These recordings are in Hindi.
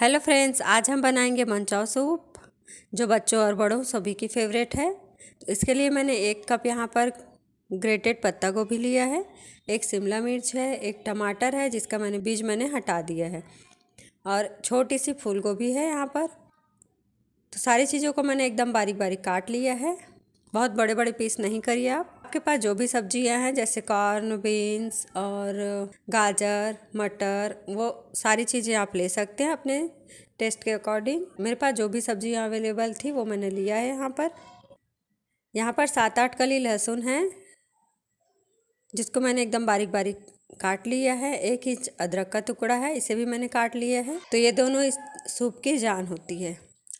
हेलो फ्रेंड्स आज हम बनाएंगे मंचाओ सूप जो बच्चों और बड़ों सभी की फेवरेट है तो इसके लिए मैंने एक कप यहाँ पर ग्रेटेड पत्ता गोभी लिया है एक शिमला मिर्च है एक टमाटर है जिसका मैंने बीज मैंने हटा दिया है और छोटी सी फूल गोभी है यहाँ पर तो सारी चीज़ों को मैंने एकदम बारीक बारीक काट लिया है बहुत बड़े बड़े पीस नहीं करिए आप आपके पास जो भी सब्जियां हैं जैसे कॉर्न बीन्स और गाजर मटर वो सारी चीज़ें आप ले सकते हैं अपने टेस्ट के अकॉर्डिंग मेरे पास जो भी सब्जियां अवेलेबल थी वो मैंने लिया है यहाँ पर यहाँ पर सात आठ कली लहसुन है जिसको मैंने एकदम बारीक बारीक काट लिया है एक इंच अदरक का टुकड़ा है इसे भी मैंने काट लिया है तो ये दोनों इस सूप की जान होती है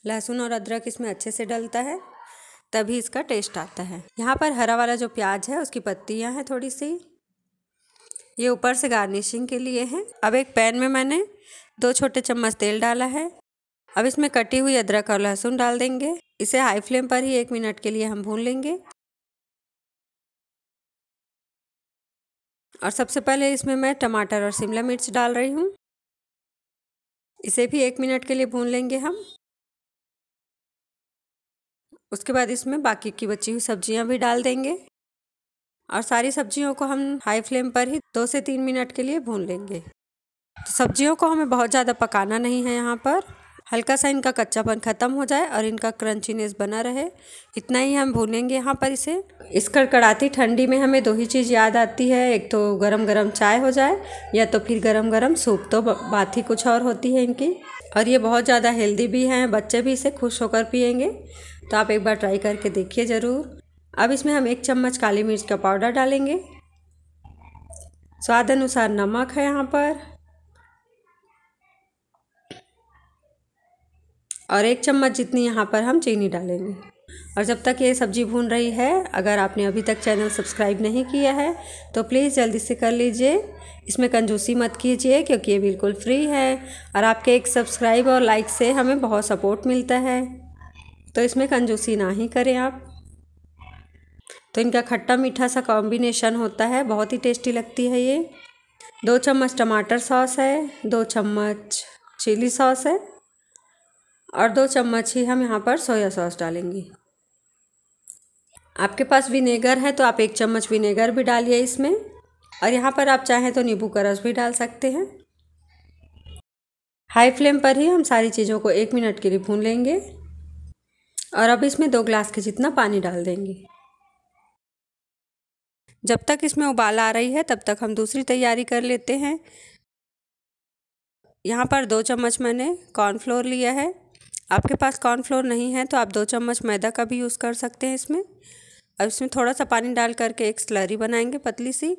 लहसुन और अदरक इसमें अच्छे से डलता है तभी इसका टेस्ट आता है यहाँ पर हरा वाला जो प्याज है उसकी पत्तियाँ हैं थोड़ी सी ये ऊपर से गार्निशिंग के लिए है अब एक पैन में मैंने दो छोटे चम्मच तेल डाला है अब इसमें कटी हुई अदरक और लहसुन डाल देंगे इसे हाई फ्लेम पर ही एक मिनट के लिए हम भून लेंगे और सबसे पहले इसमें मैं टमाटर और शिमला मिर्च डाल रही हूँ इसे भी एक मिनट के लिए भून लेंगे हम उसके बाद इसमें बाकी की बची हुई सब्जियां भी डाल देंगे और सारी सब्जियों को हम हाई फ्लेम पर ही दो से तीन मिनट के लिए भून लेंगे तो सब्जियों को हमें बहुत ज़्यादा पकाना नहीं है यहाँ पर हल्का सा इनका कच्चापन ख़त्म हो जाए और इनका क्रंचीनेस बना रहे इतना ही हम भूनेंगे यहाँ पर इसे इस कड़कड़ाती ठंडी में हमें दो ही चीज़ याद आती है एक तो गरम गरम चाय हो जाए या तो फिर गरम गरम सूप तो बात ही कुछ और होती है इनकी और ये बहुत ज़्यादा हेल्दी भी हैं बच्चे भी इसे खुश होकर पियेंगे तो आप एक बार ट्राई करके देखिए ज़रूर अब इसमें हम एक चम्मच काली मिर्च का पाउडर डालेंगे स्वाद अनुसार नमक है यहाँ पर और एक चम्मच जितनी यहाँ पर हम चीनी डालेंगे और जब तक ये सब्ज़ी भून रही है अगर आपने अभी तक चैनल सब्सक्राइब नहीं किया है तो प्लीज़ जल्दी से कर लीजिए इसमें कंजूसी मत कीजिए क्योंकि ये बिल्कुल फ्री है और आपके एक सब्सक्राइब और लाइक से हमें बहुत सपोर्ट मिलता है तो इसमें कंजूसी ना ही करें आप तो इनका खट्टा मीठा सा कॉम्बिनेशन होता है बहुत ही टेस्टी लगती है ये दो चम्मच टमाटर सॉस है दो चम्मच चिली सॉस है और दो चम्मच ही हम यहाँ पर सोया सॉस डालेंगे आपके पास विनेगर है तो आप एक चम्मच विनेगर भी डालिए इसमें और यहाँ पर आप चाहें तो नींबू का रस भी डाल सकते हैं हाई फ्लेम पर ही हम सारी चीज़ों को एक मिनट के लिए भून लेंगे और अब इसमें दो ग्लास के जितना पानी डाल देंगे जब तक इसमें उबाल आ रही है तब तक हम दूसरी तैयारी कर लेते हैं यहाँ पर दो चम्मच मैंने कॉर्नफ्लोर लिया है आपके पास कॉर्नफ्लोर नहीं है तो आप दो चम्मच मैदा का भी यूज़ कर सकते हैं इसमें अब इसमें थोड़ा सा पानी डाल करके एक स्लरी बनाएंगे पतली सी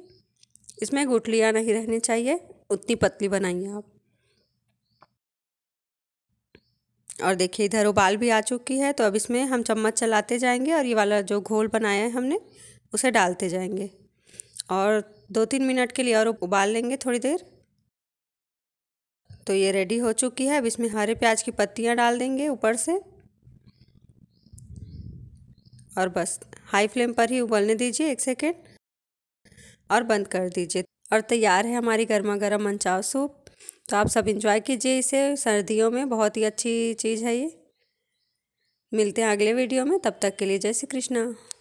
इसमें गुटलियाँ नहीं रहनी चाहिए उतनी पतली बनाइए आप और देखिए इधर उबाल भी आ चुकी है तो अब इसमें हम चम्मच चलाते जाएंगे और ये वाला जो घोल बनाया है हमने उसे डालते जाएंगे और दो तीन मिनट के लिए और उबाल लेंगे थोड़ी देर तो ये रेडी हो चुकी है अब इसमें हरे प्याज की पत्तियाँ डाल देंगे ऊपर से और बस हाई फ्लेम पर ही उबलने दीजिए एक सेकेंड और बंद कर दीजिए और तैयार है हमारी गर्मा गर्म मंचाव सूप तो आप सब इंजॉय कीजिए इसे सर्दियों में बहुत ही अच्छी चीज़ है ये मिलते हैं अगले वीडियो में तब तक के लिए जय श्री कृष्णा